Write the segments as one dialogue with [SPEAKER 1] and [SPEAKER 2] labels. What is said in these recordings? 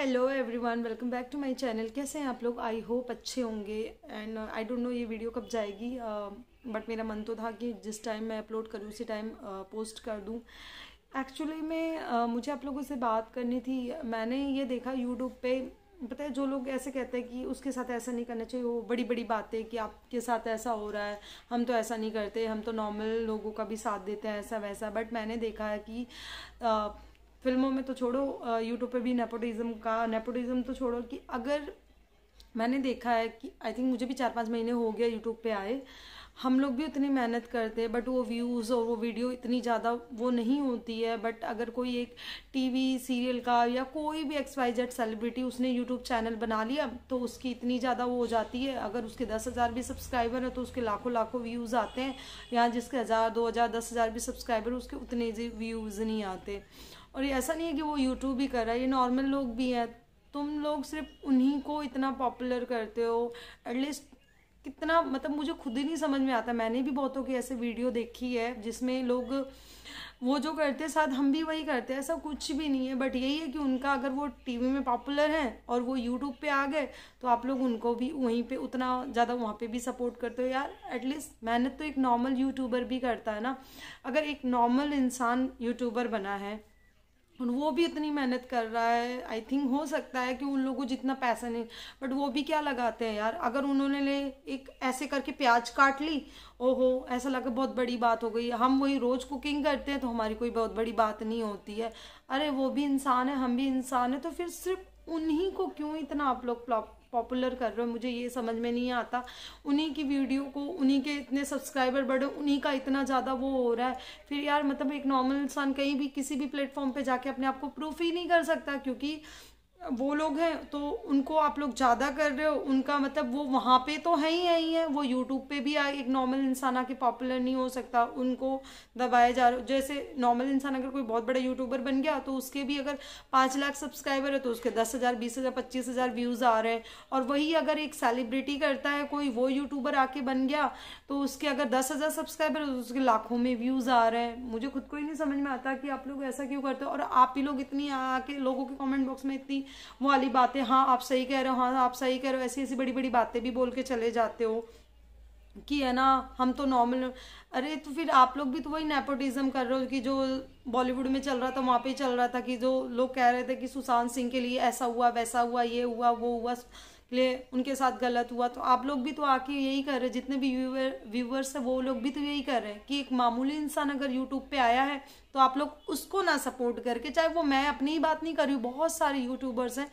[SPEAKER 1] hello everyone welcome back to my channel कैसे हैं आप लोग आई होप अच्छे होंगे एंड आई डोंट नो ये वीडियो कब जाएगी बट uh, मेरा मन तो था कि जिस टाइम मैं अपलोड करूँ उसी टाइम पोस्ट uh, कर दूँ एक्चुअली मैं uh, मुझे आप लोगों से बात करनी थी मैंने ये देखा यूट्यूब पे पता है जो लोग ऐसे कहते हैं कि उसके साथ ऐसा नहीं करना चाहिए वो बड़ी बड़ी बातें कि आपके साथ ऐसा हो रहा है हम तो ऐसा नहीं करते हम तो नॉर्मल लोगों का भी साथ देते हैं ऐसा वैसा बट मैंने देखा है कि uh, फिल्मों में तो छोड़ो यूट्यूब पे भी नेपोटिज्म का नेपोटिज्म तो छोड़ो कि अगर मैंने देखा है कि आई थिंक मुझे भी चार पाँच महीने हो गया यूट्यूब पे आए हम लोग भी उतनी मेहनत करते हैं बट वो व्यूज़ और वो वीडियो इतनी ज़्यादा वो नहीं होती है बट अगर कोई एक टीवी सीरियल का या कोई भी एक्स वाई जेड सेलिब्रिटी उसने यूट्यूब चैनल बना लिया तो उसकी इतनी ज़्यादा वो हो जाती है अगर उसके दस हज़ार भी सब्सक्राइबर हैं तो उसके लाखों लाखों व्यूज़ आते हैं या जिसके हज़ार दो हज़ार दस हज़ार भी सब्सक्राइबर उसके उतने व्यूज़ नहीं आते और ये ऐसा नहीं है कि वो यूट्यूब ही कर रहा है ये नॉर्मल लोग भी हैं तुम लोग सिर्फ उन्हीं को इतना पॉपुलर करते हो एटलीस्ट कितना मतलब मुझे खुद ही नहीं समझ में आता मैंने भी बहुतों की ऐसे वीडियो देखी है जिसमें लोग वो जो करते हैं साथ हम भी वही करते हैं ऐसा कुछ भी नहीं है बट यही है कि उनका अगर वो टीवी में पॉपुलर हैं और वो यूट्यूब पे आ गए तो आप लोग उनको भी वहीं पे उतना ज़्यादा वहाँ पे भी सपोर्ट करते हो यार एटलीस्ट मेहनत तो एक नॉर्मल यूट्यूबर भी करता है ना अगर एक नॉर्मल इंसान यूट्यूबर बना है और वो भी इतनी मेहनत कर रहा है आई थिंक हो सकता है कि उन लोगों को जितना पैसा नहीं बट वो भी क्या लगाते हैं यार अगर उन्होंने ले एक ऐसे करके प्याज काट ली ओहो ऐसा लगा बहुत बड़ी बात हो गई हम वही रोज़ कुकिंग करते हैं तो हमारी कोई बहुत बड़ी बात नहीं होती है अरे वो भी इंसान है हम भी इंसान है तो फिर सिर्फ उन्हीं को क्यों इतना आप लोग पॉपुलर कर रहे हो मुझे ये समझ में नहीं आता उन्हीं की वीडियो को उन्हीं के इतने सब्सक्राइबर बढ़े उन्हीं का इतना ज़्यादा वो हो रहा है फिर यार मतलब एक नॉर्मल इंसान कहीं भी किसी भी प्लेटफॉर्म पर जाके अपने आप को प्रूफ ही नहीं कर सकता क्योंकि वो लोग हैं तो उनको आप लोग ज़्यादा कर रहे हो उनका मतलब वो वहाँ पे तो है ही है ही है वो यूट्यूब पे भी आए एक नॉर्मल इंसान आके पॉपुलर नहीं हो सकता उनको दबाया जा रहा जैसे नॉर्मल इंसान अगर कोई बहुत बड़ा यूट्यूबर बन गया तो उसके भी अगर पाँच लाख सब्सक्राइबर है तो उसके दस हज़ार बीस हज़ार पच्चीस हज़ार व्यूज़ आ रहे हैं और वही अगर एक सेलिब्रिटी करता है कोई वो यूट्यूबर आके बन गया तो उसके अगर दस हज़ार सब्सक्राइबर है तो उसके लाखों में व्यूज़ आ रहे हैं मुझे खुद को ही नहीं समझ में आता कि आप लोग ऐसा क्यों करते हो और आप ही लोग इतनी आके लोगों के कॉमेंट बॉक्स में इतनी वाली बातें हाँ आप सही कह रहे हो हाँ आप सही कह रहे हो ऐसी ऐसी बड़ी बड़ी बातें भी बोल के चले जाते हो कि है ना हम तो नॉर्मल अरे तो फिर आप लोग भी तो वही नेपोटिज्म कर रहे हो कि जो बॉलीवुड में चल रहा था वहाँ पे चल रहा था कि जो लोग कह रहे थे कि सुशांत सिंह के लिए ऐसा हुआ वैसा हुआ ये हुआ वो हुआ लिए उनके साथ गलत हुआ तो आप लोग भी तो आके यही कर रहे हैं जितने भी व्यूवर व्यूवर्स हैं वो लोग भी तो यही कर रहे हैं कि एक मामूली इंसान अगर यूट्यूब पे आया है तो आप लोग उसको ना सपोर्ट करके चाहे वो मैं अपनी ही बात नहीं कर रही हूँ बहुत सारे यूट्यूबर्स हैं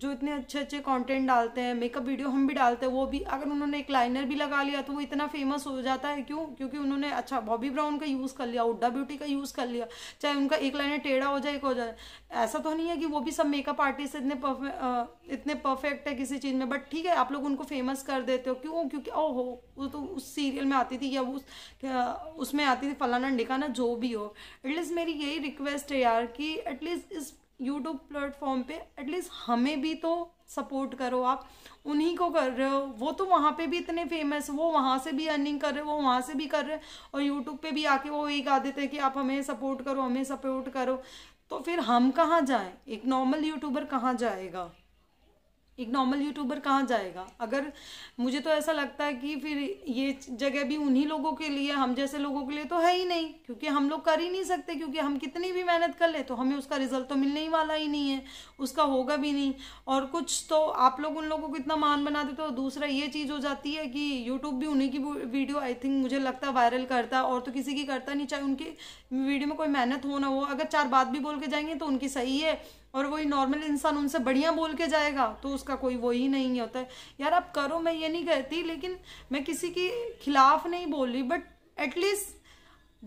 [SPEAKER 1] जो इतने अच्छे अच्छे कॉन्टेंट डालते हैं मेकअप वीडियो हम भी डालते हैं वो भी अगर उन्होंने एक लाइनर भी लगा लिया तो वो इतना फेमस हो जाता है क्यों क्योंकि उन्होंने अच्छा बॉबी ब्राउन का यूज़ कर लिया उड्डा ब्यूटी का यूज़ कर लिया चाहे उनका एक लाइनर टेढ़ा हो जाए एक हो जाए ऐसा तो नहीं है कि वो भी सब मेकअप आर्टिस्ट इतने इतने परफेक्ट है किसी चीज़ में में बट ठीक है आप लोग उनको फेमस कर देते हो क्यों क्योंकि हो वो तो उस सीरियल में आती थी या उस उसमें आती थी फलाना ढिकाना जो भी हो एटलीस्ट मेरी यही रिक्वेस्ट है यार कि एटलीस्ट इस यूट्यूब प्लेटफॉर्म पे एटलीस्ट हमें भी तो सपोर्ट करो आप उन्हीं को कर रहे हो वो तो वहाँ पे भी इतने फेमस वो वहाँ से भी अर्निंग कर रहे हो वो वहाँ से भी कर रहे हैं और यूट्यूब पे भी आके वो ये गा देते हैं कि आप हमें सपोर्ट करो हमें सपोर्ट करो तो फिर हम कहाँ जाएं एक नॉर्मल यूट्यूबर कहाँ जाएगा एक नॉर्मल यूट्यूबर कहाँ जाएगा अगर मुझे तो ऐसा लगता है कि फिर ये जगह भी उन्हीं लोगों के लिए हम जैसे लोगों के लिए तो है ही नहीं क्योंकि हम लोग कर ही नहीं सकते क्योंकि हम कितनी भी मेहनत कर ले तो हमें उसका रिजल्ट तो मिलने ही वाला ही नहीं है उसका होगा भी नहीं और कुछ तो आप लोग उन लोगों को इतना मान बना देते हो तो दूसरा ये चीज़ हो जाती है कि यूट्यूब भी उन्हीं की वीडियो आई थिंक मुझे लगता है वायरल करता और तो किसी की करता नहीं चाहे उनकी वीडियो में कोई मेहनत हो ना हो अगर चार बात भी बोल के जाएंगे तो उनकी सही है और वही नॉर्मल इंसान उनसे बढ़िया बोल के जाएगा तो उसका कोई वो ही नहीं होता है यार आप करो मैं ये नहीं कहती लेकिन मैं किसी के खिलाफ नहीं बोल रही बट एटलीस्ट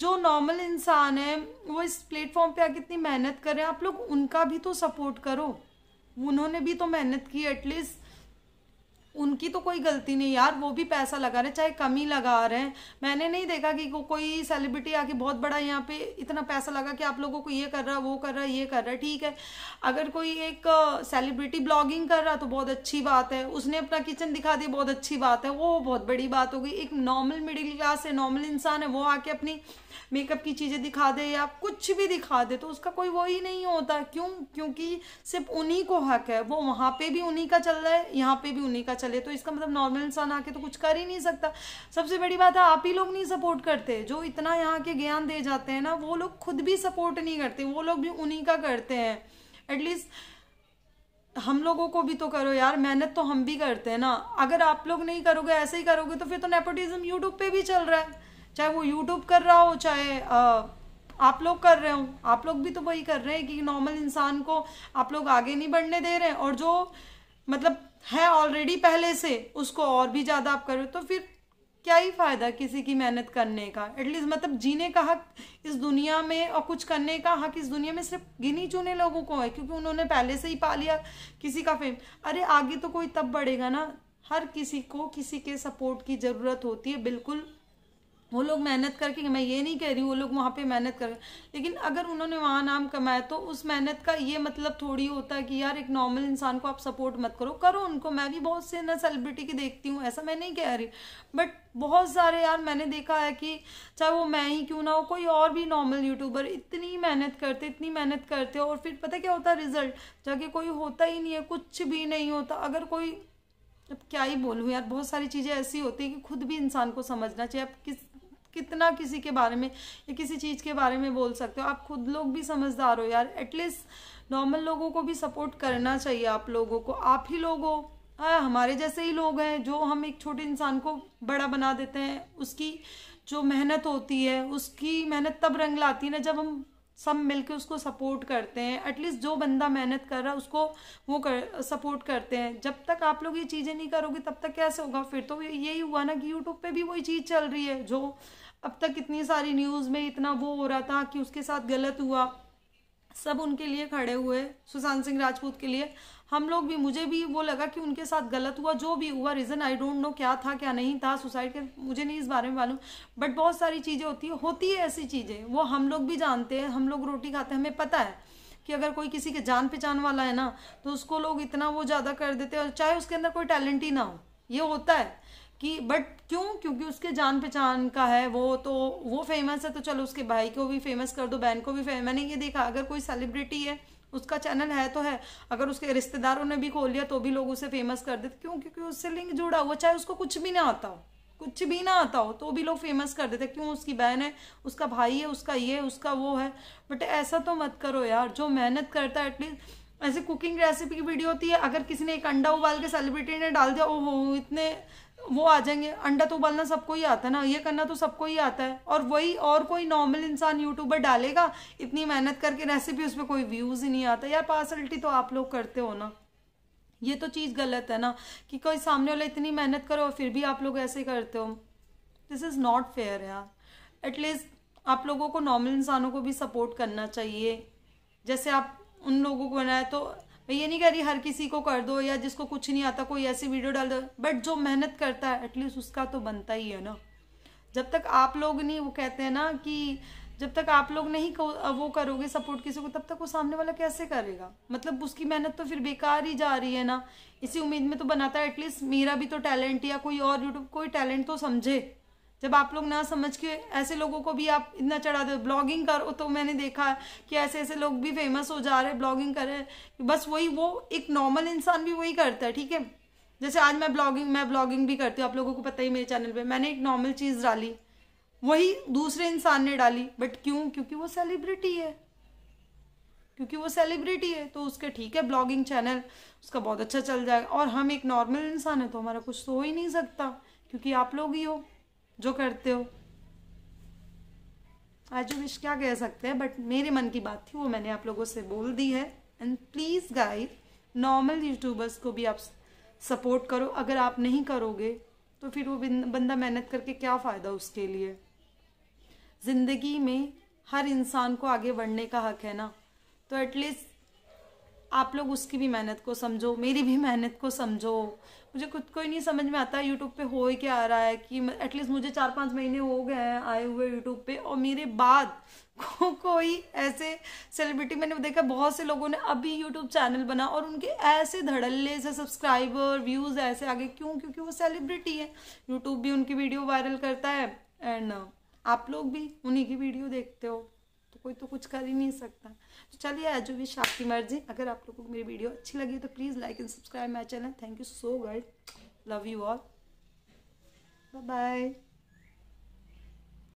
[SPEAKER 1] जो नॉर्मल इंसान है वो इस प्लेटफॉर्म पे आके इतनी मेहनत करें आप लोग उनका भी तो सपोर्ट करो उन्होंने भी तो मेहनत की एटलीस्ट उनकी तो कोई गलती नहीं यार वो भी पैसा लगा रहे हैं चाहे कम ही लगा रहे हैं मैंने नहीं देखा कि को, कोई सेलिब्रिटी आके बहुत बड़ा यहाँ पे इतना पैसा लगा कि आप लोगों को ये कर रहा वो कर रहा ये कर रहा ठीक है अगर कोई एक सेलिब्रिटी ब्लॉगिंग कर रहा तो बहुत अच्छी बात है उसने अपना किचन दिखा दिया बहुत अच्छी बात है वो बहुत बड़ी बात होगी एक नॉर्मल मिडिल क्लास है नॉर्मल इंसान है वो आके अपनी मेकअप की चीज़ें दिखा दे या कुछ भी दिखा दे तो उसका कोई वो ही नहीं होता क्यों क्योंकि सिर्फ उन्हीं को हक है वो वहाँ पर भी उन्हीं का चल रहा है यहाँ पर भी उन्हीं का चले तो इसका मतलब नॉर्मल इंसान आके तो कुछ कर ही नहीं सकता सबसे बड़ी बात है आप ही लोग नहीं सपोर्ट करते जो इतना यहाँ के ज्ञान दे जाते हैं ना वो लोग खुद भी सपोर्ट नहीं करते वो लोग भी उन्हीं का करते हैं एटलीस्ट हम लोगों को भी तो करो यार मेहनत तो हम भी करते हैं ना अगर आप लोग नहीं करोगे ऐसे ही करोगे तो फिर तो नेपोटिज्म यूट्यूब पे भी चल रहा है चाहे वो यूट्यूब कर रहा हो चाहे आ, आप लोग कर रहे हो आप लोग भी तो वही कर रहे हैं कि नॉर्मल इंसान को आप लोग आगे नहीं बढ़ने दे रहे हैं और जो मतलब है ऑलरेडी पहले से उसको और भी ज़्यादा आप करो तो फिर क्या ही फ़ायदा किसी की मेहनत करने का एटलीस्ट मतलब जीने का हक इस दुनिया में और कुछ करने का हक इस दुनिया में सिर्फ गिनी चुने लोगों को है क्योंकि उन्होंने पहले से ही पा लिया किसी का फेम अरे आगे तो कोई तब बढ़ेगा ना हर किसी को किसी के सपोर्ट की ज़रूरत होती है बिल्कुल वो लोग मेहनत करके मैं ये नहीं कह रही वो लोग वहाँ पे मेहनत कर लेकिन अगर उन्होंने वहाँ नाम कमाया तो उस मेहनत का ये मतलब थोड़ी होता है कि यार एक नॉर्मल इंसान को आप सपोर्ट मत करो करो उनको मैं भी बहुत से ना सेलिब्रिटी की देखती हूँ ऐसा मैं नहीं कह रही बट बहुत सारे यार मैंने देखा है कि चाहे वो मैं ही क्यों ना हो कोई और भी नॉर्मल यूट्यूबर इतनी मेहनत करते इतनी मेहनत करते और फिर पता क्या होता है रिजल्ट जाके कोई होता ही नहीं है कुछ भी नहीं होता अगर कोई अब क्या ही बोलूँ यार बहुत सारी चीज़ें ऐसी होती हैं कि खुद भी इंसान को समझना चाहिए अब किस कितना किसी के बारे में या किसी चीज़ के बारे में बोल सकते हो आप खुद लोग भी समझदार हो यार एटलीस्ट नॉर्मल लोगों को भी सपोर्ट करना चाहिए आप लोगों को आप ही लोग हो हाँ हमारे जैसे ही लोग हैं जो हम एक छोटे इंसान को बड़ा बना देते हैं उसकी जो मेहनत होती है उसकी मेहनत तब रंग लाती है ना जब हम सब मिलके उसको सपोर्ट करते हैं एटलीस्ट जो बंदा मेहनत कर रहा है उसको वो कर सपोर्ट करते हैं जब तक आप लोग ये चीज़ें नहीं करोगे तब तक कैसे होगा फिर तो यही हुआ ना कि यूट्यूब पे भी वही चीज़ चल रही है जो अब तक इतनी सारी न्यूज़ में इतना वो हो रहा था कि उसके साथ गलत हुआ सब उनके लिए खड़े हुए सुशांत सिंह राजपूत के लिए हम लोग भी मुझे भी वो लगा कि उनके साथ गलत हुआ जो भी हुआ रीज़न आई डोंट नो क्या था क्या नहीं था सुसाइड के मुझे नहीं इस बारे में मालूम बट बहुत सारी चीज़ें होती है होती है ऐसी चीज़ें वो हम लोग भी जानते हैं हम लोग रोटी खाते हैं हमें पता है कि अगर कोई किसी के जान पहचान वाला है ना तो उसको लोग इतना वो ज़्यादा कर देते हैं चाहे उसके अंदर कोई टैलेंट ही ना हो ये होता है कि बट क्यों क्योंकि उसके जान पहचान का है वो तो वो फेमस है तो चलो उसके भाई को भी फेमस कर दो बहन को भी फेमस मैंने ये देखा अगर कोई सेलिब्रिटी है उसका चैनल है तो है अगर उसके रिश्तेदारों ने भी खोल लिया तो भी लोग उसे फेमस कर देते क्यों क्योंकि उससे लिंक जुड़ा हुआ चाहे उसको कुछ भी ना आता हो कुछ भी ना आता हो तो भी लोग फेमस कर देते क्यों उसकी बहन है उसका भाई है उसका ये उसका वो है बट ऐसा तो मत करो यार जो मेहनत करता है एटलीस्ट ऐसे कुकिंग रेसिपी की वीडियो होती है अगर किसी ने एक अंडा उबाल के सेलिब्रिटी ने डाल दिया हो इतने वो आ जाएंगे अंडा तो उबालना सबको ही आता है ना ये करना तो सबको ही आता है और वही और कोई नॉर्मल इंसान यूट्यूबर डालेगा इतनी मेहनत करके रेसिपी उस पर कोई व्यूज़ ही नहीं आता यार पार्सलिटी तो आप लोग करते हो ना ये तो चीज़ गलत है ना कि कोई सामने वाला इतनी मेहनत करो और फिर भी आप लोग ऐसे करते हो दिस इज़ नॉट फेयर यार एटलीस्ट आप लोगों को नॉर्मल इंसानों को भी सपोर्ट करना चाहिए जैसे आप उन लोगों को बनाया तो मैं ये नहीं कह रही हर किसी को कर दो या जिसको कुछ नहीं आता कोई ऐसी वीडियो डाल दो बट जो मेहनत करता है एटलीस्ट उसका तो बनता ही है ना जब तक आप लोग नहीं वो कहते हैं ना कि जब तक आप लोग नहीं वो करोगे सपोर्ट किसी को तब तक वो सामने वाला कैसे करेगा मतलब उसकी मेहनत तो फिर बेकार ही जा रही है ना इसी उम्मीद में तो बनाता है एटलीस्ट मेरा भी तो टैलेंट या कोई और यूट्यूब कोई टैलेंट तो समझे जब आप लोग ना समझ के ऐसे लोगों को भी आप इतना चढ़ा दो ब्लॉगिंग करो तो मैंने देखा कि ऐसे ऐसे लोग भी फेमस हो जा रहे ब्लॉगिंग कर रहे हैं बस वही वो एक नॉर्मल इंसान भी वही करता है ठीक है जैसे आज मैं ब्लॉगिंग मैं ब्लॉगिंग भी करती हूँ आप लोगों को पता ही मेरे चैनल पर मैंने एक नॉर्मल चीज़ डाली वही दूसरे इंसान ने डाली बट क्यों क्योंकि वो सेलिब्रिटी है क्योंकि वो सेलिब्रिटी है तो उसके ठीक है ब्लॉगिंग चैनल उसका बहुत अच्छा चल जाएगा और हम एक नॉर्मल इंसान है तो हमारा कुछ तो हो ही नहीं सकता क्योंकि आप लोग ही हो जो करते हो आज जो विश क्या कह सकते हैं बट मेरे मन की बात थी वो मैंने आप लोगों से बोल दी है and please guide normal YouTubers को भी आप सपोर्ट करो अगर आप नहीं करोगे तो फिर वो बंदा मेहनत करके क्या फ़ायदा उसके लिए ज़िंदगी में हर इंसान को आगे बढ़ने का हक है ना तो एटलीस्ट आप लोग उसकी भी मेहनत को समझो मेरी भी मेहनत को समझो मुझे खुद को ही नहीं समझ में आता यूट्यूब पे हो ही क्या आ रहा है कि एटलीस्ट मुझे चार पाँच महीने हो गए हैं आए हुए यूट्यूब पे और मेरे बाद को, कोई ऐसे सेलिब्रिटी मैंने देखा बहुत से लोगों ने अभी यूट्यूब चैनल बना और उनके ऐसे धड़ल्ले से सब्सक्राइबर व्यूज़ ऐसे आगे क्यों क्योंकि वो सेलिब्रिटी है यूट्यूब भी उनकी वीडियो वायरल करता है एंड आप लोग भी उन्हीं की वीडियो देखते हो कोई तो कुछ कर ही नहीं सकता तो चलिए आज जो भी आपकी मर्जी अगर आप लोगों को मेरी वीडियो अच्छी लगी तो please like and subscribe my channel thank you so गर्ड लव यू ऑल बाय